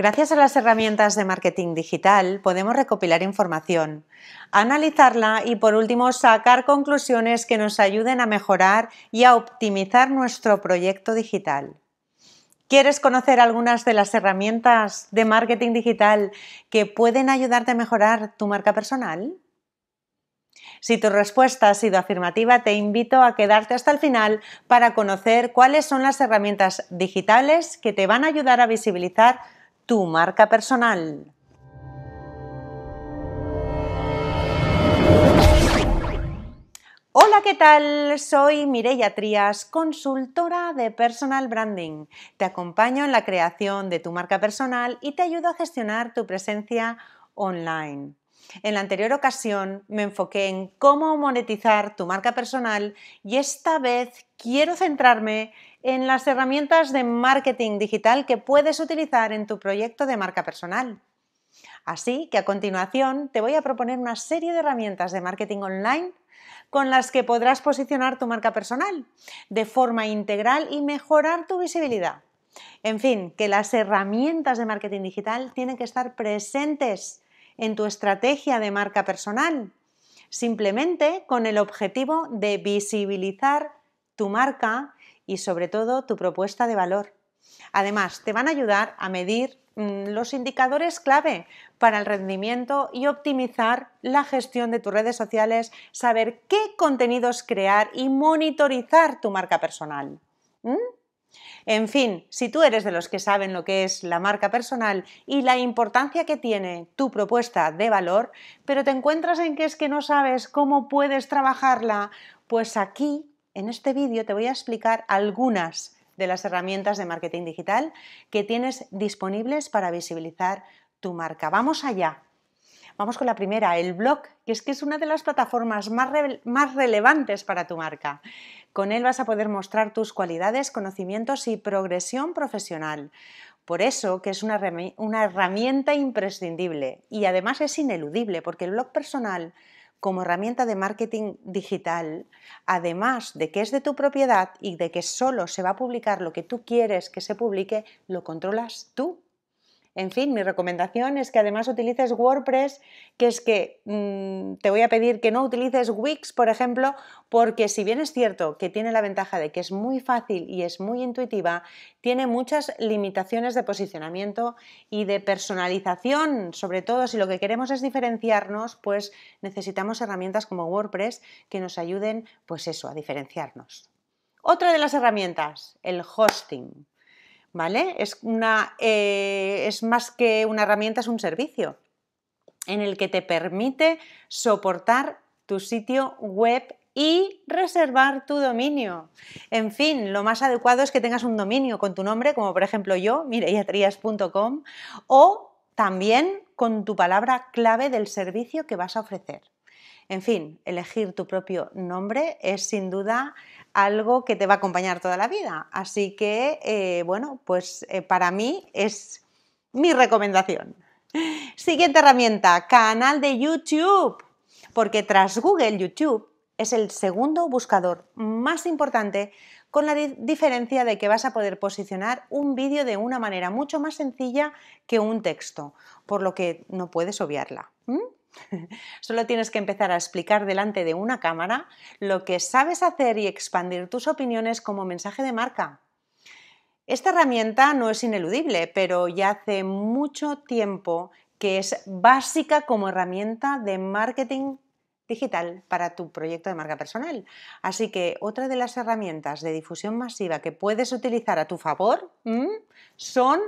Gracias a las herramientas de marketing digital podemos recopilar información, analizarla y por último sacar conclusiones que nos ayuden a mejorar y a optimizar nuestro proyecto digital. ¿Quieres conocer algunas de las herramientas de marketing digital que pueden ayudarte a mejorar tu marca personal? Si tu respuesta ha sido afirmativa, te invito a quedarte hasta el final para conocer cuáles son las herramientas digitales que te van a ayudar a visibilizar tu marca personal. Hola, ¿qué tal? Soy Mireia Trías, consultora de personal branding. Te acompaño en la creación de tu marca personal y te ayudo a gestionar tu presencia online. En la anterior ocasión me enfoqué en cómo monetizar tu marca personal y esta vez quiero centrarme en las herramientas de marketing digital que puedes utilizar en tu proyecto de marca personal. Así que a continuación te voy a proponer una serie de herramientas de marketing online con las que podrás posicionar tu marca personal de forma integral y mejorar tu visibilidad. En fin, que las herramientas de marketing digital tienen que estar presentes en tu estrategia de marca personal, simplemente con el objetivo de visibilizar tu marca y sobre todo tu propuesta de valor. Además, te van a ayudar a medir mm, los indicadores clave para el rendimiento y optimizar la gestión de tus redes sociales, saber qué contenidos crear y monitorizar tu marca personal. En fin, si tú eres de los que saben lo que es la marca personal y la importancia que tiene tu propuesta de valor, pero te encuentras en que es que no sabes cómo puedes trabajarla, pues aquí en este vídeo te voy a explicar algunas de las herramientas de marketing digital que tienes disponibles para visibilizar tu marca. Vamos allá. Vamos con la primera, el blog, que es que es una de las plataformas más, más, relevantes para tu marca. Con él vas a poder mostrar tus cualidades, conocimientos y progresión profesional. Por eso que es una, una herramienta imprescindible y además es ineludible porque el blog personal como herramienta de marketing digital, además de que es de tu propiedad y de que solo se va a publicar lo que tú quieres que se publique, lo controlas tú. En fin, mi recomendación es que además utilices WordPress, que es que mm, te voy a pedir que no utilices Wix, por ejemplo, porque si bien es cierto que tiene la ventaja de que es muy fácil y es muy intuitiva, tiene muchas limitaciones de posicionamiento y de personalización, sobre todo si lo que queremos es diferenciarnos, pues necesitamos herramientas como WordPress que nos ayuden, pues eso, a diferenciarnos. Otra de las herramientas, el hosting. ¿vale? Es, eh, es más que una herramienta, es un servicio en el que te permite soportar tu sitio web y reservar tu dominio. En fin, lo más adecuado es que tengas un dominio con tu nombre, como por ejemplo yo, mireyatrias.com, o también con tu palabra clave del servicio que vas a ofrecer. En fin, elegir tu propio nombre es sin duda algo que te va a acompañar toda la vida. Así que, eh, bueno, pues eh, para mí es mi recomendación. Siguiente herramienta, canal de YouTube. Porque tras Google, YouTube es el segundo buscador más importante con la diferencia de que vas a poder posicionar un vídeo de una manera mucho más sencilla que un texto, por lo que no puedes obviarla. Solo tienes que empezar a explicar delante de una cámara lo que sabes hacer y expandir tus opiniones como mensaje de marca. Esta herramienta no es ineludible, pero ya hace mucho tiempo que es básica como herramienta de marketing digital para tu proyecto de marca personal. Así que otra de las herramientas de difusión masiva que puedes utilizar a tu favor son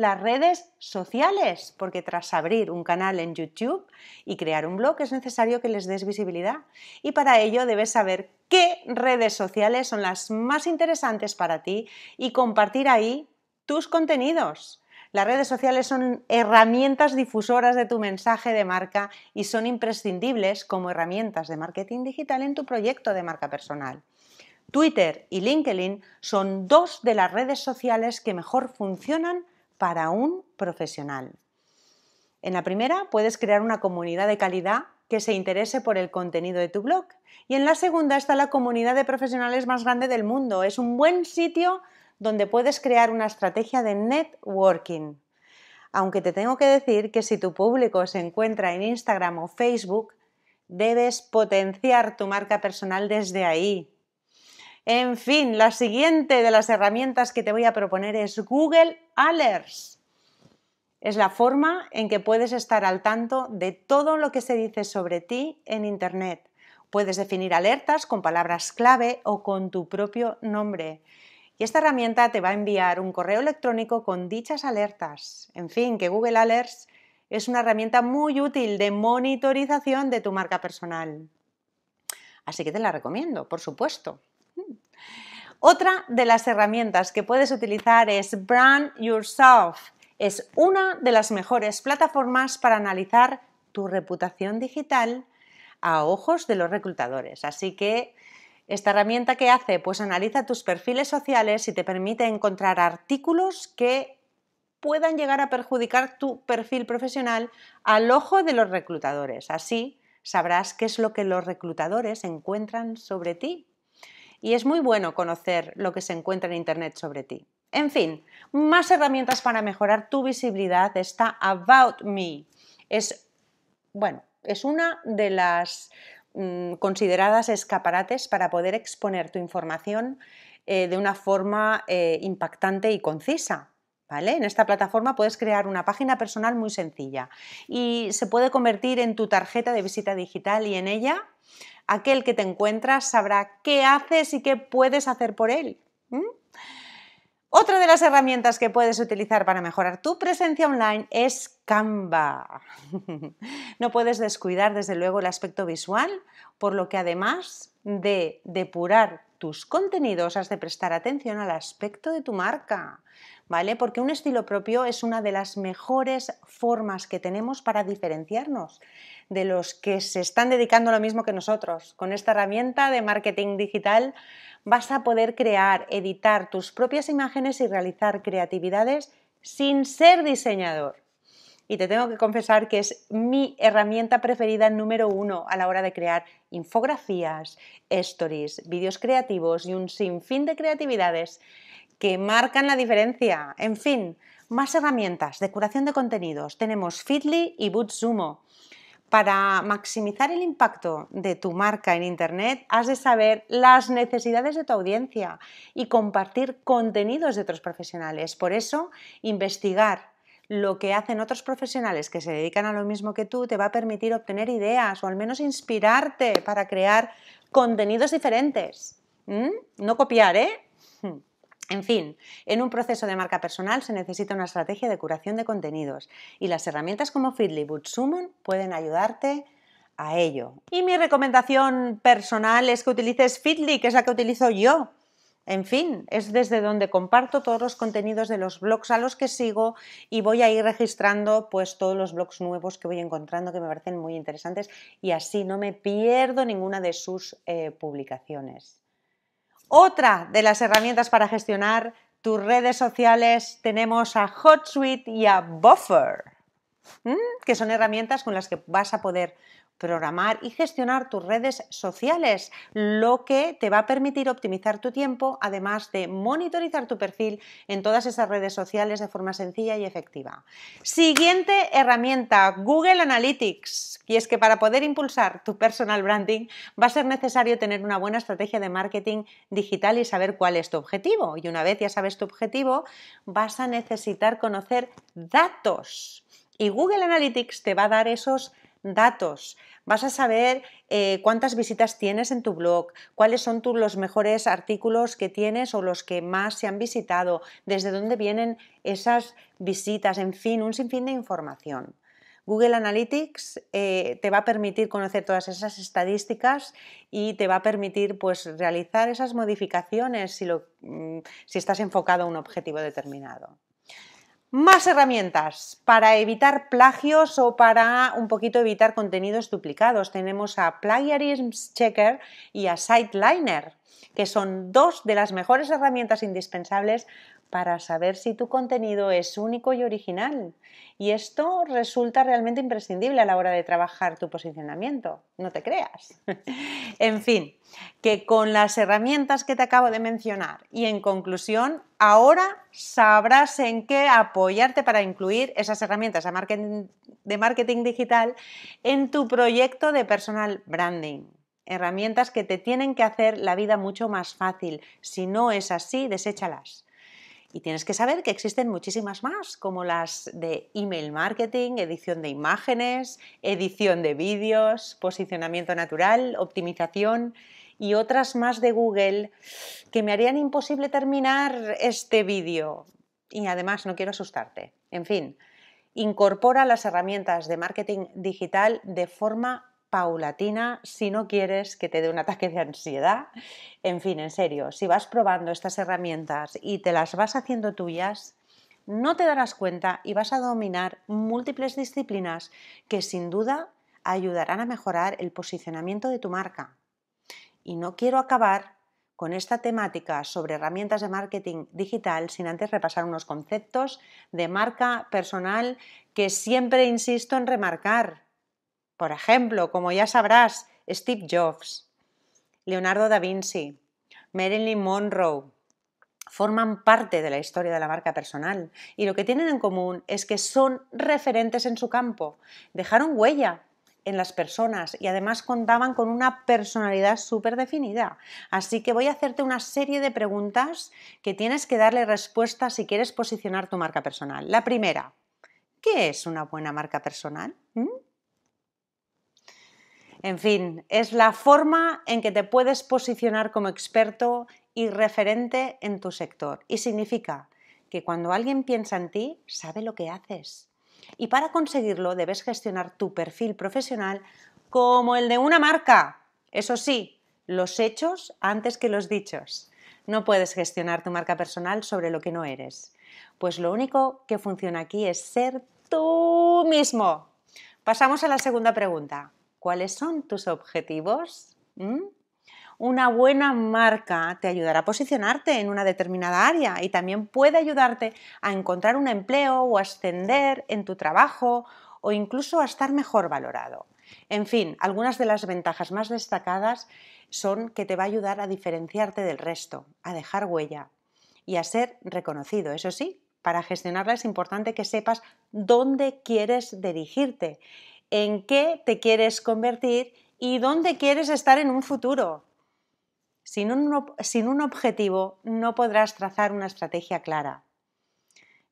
las redes sociales, porque tras abrir un canal en YouTube y crear un blog es necesario que les des visibilidad. Y para ello debes saber qué redes sociales son las más interesantes para ti y compartir ahí tus contenidos. Las redes sociales son herramientas difusoras de tu mensaje de marca y son imprescindibles como herramientas de marketing digital en tu proyecto de marca personal. Twitter y LinkedIn son dos de las redes sociales que mejor funcionan para un profesional. En la primera puedes crear una comunidad de calidad que se interese por el contenido de tu blog. Y en la segunda está la comunidad de profesionales más grande del mundo. Es un buen sitio donde puedes crear una estrategia de networking. Aunque te tengo que decir que si tu público se encuentra en Instagram o Facebook, debes potenciar tu marca personal desde ahí, en fin, la siguiente de las herramientas que te voy a proponer es Google Alerts. Es la forma en que puedes estar al tanto de todo lo que se dice sobre ti en Internet. Puedes definir alertas con palabras clave o con tu propio nombre. Y esta herramienta te va a enviar un correo electrónico con dichas alertas. En fin, que Google Alerts es una herramienta muy útil de monitorización de tu marca personal. Así que te la recomiendo, por supuesto. Otra de las herramientas que puedes utilizar es Brand Yourself. Es una de las mejores plataformas para analizar tu reputación digital a ojos de los reclutadores. Así que esta herramienta que hace, pues analiza tus perfiles sociales y te permite encontrar artículos que puedan llegar a perjudicar tu perfil profesional al ojo de los reclutadores. Así sabrás qué es lo que los reclutadores encuentran sobre ti y es muy bueno conocer lo que se encuentra en Internet sobre ti. En fin, más herramientas para mejorar tu visibilidad está About Me. Es, bueno, es una de las mm, consideradas escaparates para poder exponer tu información eh, de una forma eh, impactante y concisa. ¿Vale? En esta plataforma puedes crear una página personal muy sencilla y se puede convertir en tu tarjeta de visita digital y en ella aquel que te encuentras sabrá qué haces y qué puedes hacer por él. Otra de las herramientas que puedes utilizar para mejorar tu presencia online es Canva. no puedes descuidar, desde luego, el aspecto visual, por lo que además de depurar tus contenidos has de prestar atención al aspecto de tu marca, ¿vale? Porque un estilo propio es una de las mejores formas que tenemos para diferenciarnos de los que se están dedicando a lo mismo que nosotros. Con esta herramienta de marketing digital vas a poder crear, editar tus propias imágenes y realizar creatividades sin ser diseñador. Y te tengo que confesar que es mi herramienta preferida número uno a la hora de crear infografías, stories, vídeos creativos y un sinfín de creatividades que marcan la diferencia. En fin, más herramientas de curación de contenidos. Tenemos Feedly y Bootsumo. Para maximizar el impacto de tu marca en Internet, has de saber las necesidades de tu audiencia y compartir contenidos de otros profesionales. Por eso, investigar lo que hacen otros profesionales que se dedican a lo mismo que tú te va a permitir obtener ideas o al menos inspirarte para crear contenidos diferentes. ¿Mm? No copiar, ¿eh? Hmm. En fin, en un proceso de marca personal se necesita una estrategia de curación de contenidos y las herramientas como Feedly Bootsumon pueden ayudarte a ello. Y mi recomendación personal es que utilices Feedly, que es la que utilizo yo. En fin, es desde donde comparto todos los contenidos de los blogs a los que sigo y voy a ir registrando pues todos los blogs nuevos que voy encontrando que me parecen muy interesantes y así no me pierdo ninguna de sus eh, publicaciones. Otra de las herramientas para gestionar tus redes sociales tenemos a HotSuite y a Buffer, que son herramientas con las que vas a poder programar y gestionar tus redes sociales, lo que te va a permitir optimizar tu tiempo, además de monitorizar tu perfil en todas esas redes sociales de forma sencilla y efectiva. Siguiente herramienta, Google Analytics. Y es que para poder impulsar tu personal branding va a ser necesario tener una buena estrategia de marketing digital y saber cuál es tu objetivo. Y una vez ya sabes tu objetivo, vas a necesitar conocer datos. Y Google Analytics te va a dar esos datos. Vas a saber eh, cuántas visitas tienes en tu blog, cuáles son los mejores artículos que tienes o los que más se han visitado, desde dónde vienen esas visitas, en fin, un sinfín de información. Google Analytics eh, te va a permitir conocer todas esas estadísticas y te va a permitir pues, realizar esas modificaciones si, mm, si estás enfocado a un objetivo determinado. Más herramientas para evitar plagios o para un poquito evitar contenidos duplicados. Tenemos a Plagiarism Checker y a Siteliner, que son dos de las mejores herramientas indispensables para saber si tu contenido es único y original. Y esto resulta realmente imprescindible a la hora de trabajar tu posicionamiento, no te creas. en fin, que con las herramientas que te acabo de mencionar y en conclusión, ahora sabrás en qué apoyarte para incluir esas herramientas de marketing digital en tu proyecto de personal branding herramientas que te tienen que hacer la vida mucho más fácil. Si no es así, deséchalas. Y tienes que saber que existen muchísimas más, como las de email marketing, edición de imágenes, edición de vídeos, posicionamiento natural, optimización y otras más de Google que me harían imposible terminar este vídeo. Y además no quiero asustarte. En fin, incorpora las herramientas de marketing digital de forma paulatina si no quieres que te dé un ataque de ansiedad. En fin, en serio, si vas probando estas herramientas y te las vas haciendo tuyas, no te darás cuenta y vas a dominar múltiples disciplinas que sin duda ayudarán a mejorar el posicionamiento de tu marca. Y no quiero acabar con esta temática sobre herramientas de marketing digital sin antes repasar unos conceptos de marca personal que siempre insisto en remarcar por ejemplo, como ya sabrás, Steve Jobs, Leonardo da Vinci, Marilyn Monroe, forman parte de la historia de la marca personal y lo que tienen en común es que son referentes en su campo, dejaron huella en las personas y además contaban con una personalidad súper definida. Así que voy a hacerte una serie de preguntas que tienes que darle respuesta si quieres posicionar tu marca personal. La primera, ¿qué es una buena marca personal? ¿Mm? En fin, es la forma en que te puedes posicionar como experto y referente en tu sector. Y significa que cuando alguien piensa en ti, sabe lo que haces. Y para conseguirlo debes gestionar tu perfil profesional como el de una marca. Eso sí, los hechos antes que los dichos. No puedes gestionar tu marca personal sobre lo que no eres. Pues lo único que funciona aquí es ser tú mismo. Pasamos a la segunda pregunta cuáles son tus objetivos. Una buena marca te ayudará a posicionarte en una determinada área y también puede ayudarte a encontrar un empleo o ascender en tu trabajo o incluso a estar mejor valorado. En fin, algunas de las ventajas más destacadas son que te va a ayudar a diferenciarte del resto, a dejar huella y a ser reconocido. Eso sí, para gestionarla es importante que sepas dónde quieres dirigirte en qué te quieres convertir y dónde quieres estar en un futuro. Sin un, objetivo no podrás trazar una estrategia clara.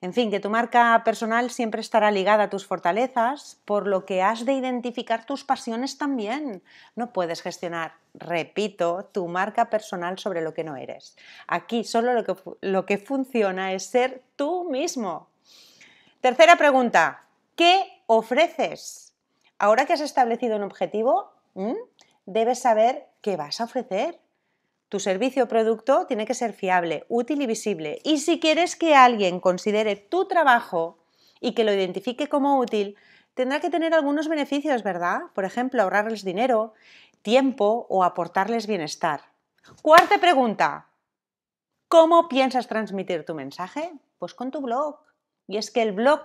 En fin, que tu marca personal siempre estará ligada a tus fortalezas, por lo que has de identificar tus pasiones también. No puedes gestionar, repito, tu marca personal sobre lo que no eres. Aquí solo lo que funciona es ser tú mismo. Tercera pregunta, ¿qué ofreces? Ahora que has establecido un objetivo, debes saber qué vas a ofrecer. Tu servicio o producto tiene que ser fiable, útil y visible. Y si quieres que alguien considere tu trabajo y que lo identifique como útil, tendrá que tener algunos beneficios, ¿verdad? Por ejemplo, ahorrarles dinero, tiempo o aportarles bienestar. Cuarta pregunta. ¿Cómo piensas transmitir tu mensaje? Pues con tu blog. Y es que el blog,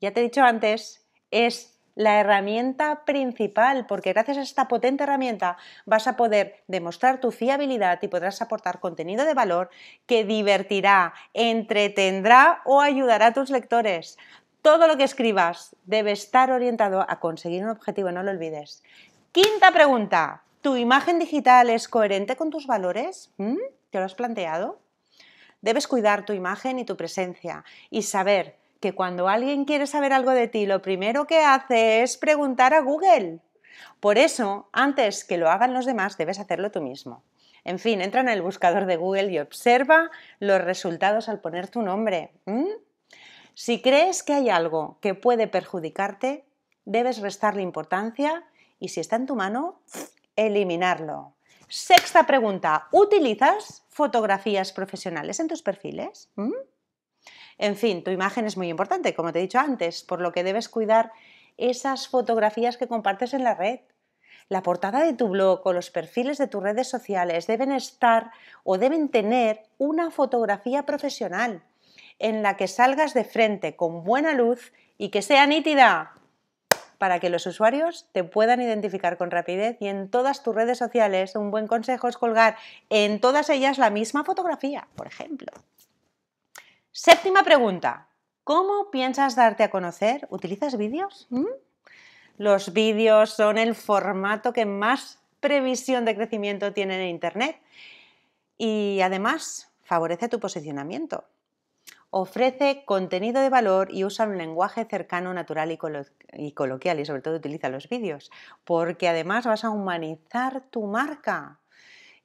ya te he dicho antes, es la herramienta principal, porque gracias a esta potente herramienta vas a poder demostrar tu fiabilidad y podrás aportar contenido de valor que divertirá, entretendrá o ayudará a tus lectores. Todo lo que escribas debe estar orientado a conseguir un objetivo, no lo olvides. Quinta pregunta, ¿tu imagen digital es coherente con tus valores? ¿Mm? ¿Te lo has planteado? Debes cuidar tu imagen y tu presencia y saber que cuando alguien quiere saber algo de ti, lo primero que hace es preguntar a Google. Por eso, antes que lo hagan los demás, debes hacerlo tú mismo. En fin, entra en el buscador de Google y observa los resultados al poner tu nombre. ¿Mm? Si crees que hay algo que puede perjudicarte, debes restarle importancia y si está en tu mano, eliminarlo. Sexta pregunta, ¿utilizas fotografías profesionales en tus perfiles? ¿Mm? En fin, tu imagen es muy importante, como te he dicho antes, por lo que debes cuidar esas fotografías que compartes en la red. La portada de tu blog o los perfiles de tus redes sociales deben estar o deben tener una fotografía profesional en la que salgas de frente con buena luz y que sea nítida para que los usuarios te puedan identificar con rapidez y en todas tus redes sociales un buen consejo es colgar en todas ellas la misma fotografía, por ejemplo. Séptima pregunta. ¿Cómo piensas darte a conocer? ¿Utilizas vídeos? Mm. Los vídeos son el formato que más previsión de crecimiento tiene en Internet y además favorece tu posicionamiento. Ofrece contenido de valor y usa un lenguaje cercano, natural y, y coloquial y sobre todo utiliza los vídeos porque además vas a humanizar tu marca.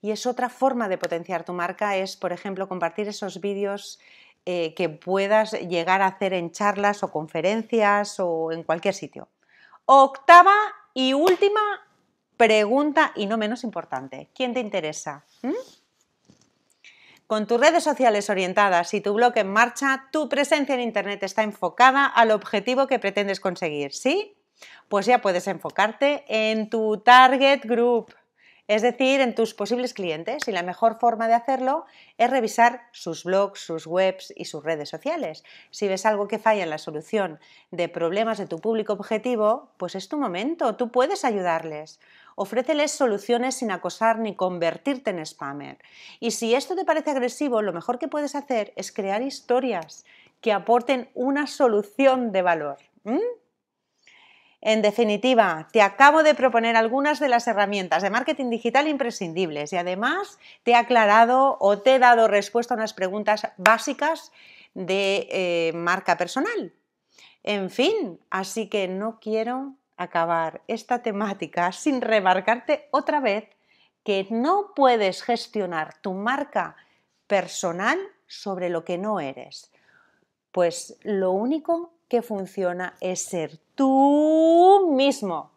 Y es otra forma de potenciar tu marca, es por ejemplo compartir esos vídeos eh, que puedas llegar a hacer en charlas o conferencias o en cualquier sitio. Octava y última pregunta y no menos importante. ¿Quién te interesa? ¿Mm? Con tus redes sociales orientadas y tu blog en marcha, tu presencia en Internet está enfocada al objetivo que pretendes conseguir, ¿sí? Pues ya puedes enfocarte en tu target group, es decir, en tus posibles clientes. Y la mejor forma de hacerlo es revisar sus blogs, sus webs y sus redes sociales. Si ves algo que falla en la solución de problemas de tu público objetivo, pues es tu momento, tú puedes ayudarles. Ofréceles soluciones sin acosar ni convertirte en spammer. Y si esto te parece agresivo, lo mejor que puedes hacer es crear historias que aporten una solución de valor. ¿Mm? En definitiva, te acabo de proponer algunas de las herramientas de marketing digital imprescindibles y además te he aclarado o te he dado respuesta a unas preguntas básicas de eh, marca personal. En fin, así que no quiero acabar esta temática sin remarcarte otra vez que no puedes gestionar tu marca personal sobre lo que no eres. Pues lo único que funciona es ser tú mismo.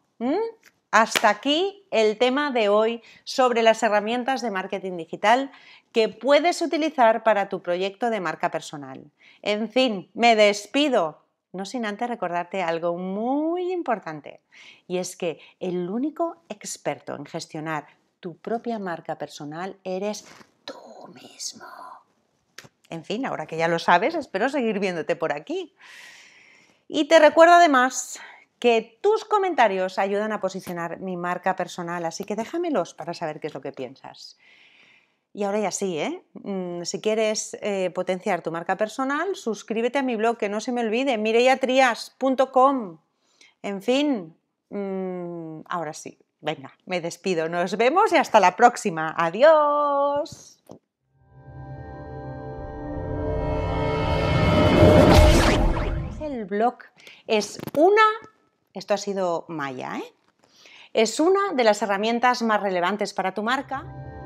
Hasta aquí el tema de hoy sobre las herramientas de marketing digital que puedes utilizar para tu proyecto de marca personal. En fin, me despido, no sin antes recordarte algo muy importante, y es que el único experto en gestionar tu propia marca personal eres tú mismo. En fin, ahora que ya lo sabes, espero seguir viéndote por aquí. Y te recuerdo además que tus comentarios ayudan a posicionar mi marca personal, así que déjamelos para saber qué es lo que piensas. Y ahora ya sí, ¿eh? Mm, si quieres eh, potenciar tu marca personal, suscríbete a mi blog, que no se me olvide, mireyatrias.com. En fin, mm, ahora sí, venga, me despido, nos vemos y hasta la próxima. Adiós. blog es una, esto ha sido Maya, ¿eh? es una de las herramientas más relevantes para tu marca.